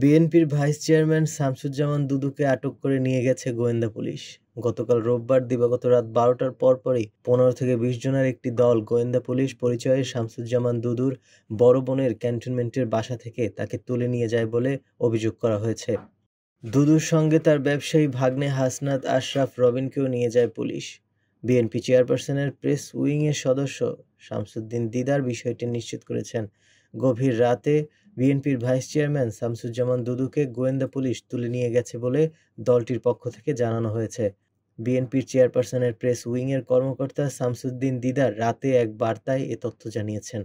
বিএনপির vice chairman Shamsuzzaman দুদুকে আটক করে নিয়ে গেছে গোয়েন্দা পুলিশ গতকাল রোববার দিবাগত রাত বারোটার পরপরই পনেরো থেকে বিশ জনের একটি দল গোয়েন্দা পুলিশ পরিচয়ে শামসুজ্জামান দুদুর বড় বোনের ক্যান্টনমেন্টের বাসা থেকে তাকে তুলে নিয়ে যায় বলে অভিযোগ করা হয়েছে দুদুর সঙ্গে তার ব্যবসায়ী ভাগ্নে হাসনাত আশরাফ রবিনকেও নিয়ে যায় পুলিশ বিএনপি চেয়ারপারসনের প্রেস উইংয়ের সদস্য শামসুদ্দিন দিদার বিষয়টি নিশ্চিত করেছেন গভীর রাতে বিএনপির ভাইস চেয়ারম্যান শামসুজ্জামান দুদুকে গোয়েন্দা পুলিশ তুলে নিয়ে গেছে বলে দলটির পক্ষ থেকে জানানো হয়েছে বিএনপির চেয়ারপারসনের প্রেস উইংয়ের কর্মকর্তা শামসুদ্দিন দিদার রাতে এক বার্তায় এ তথ্য জানিয়েছেন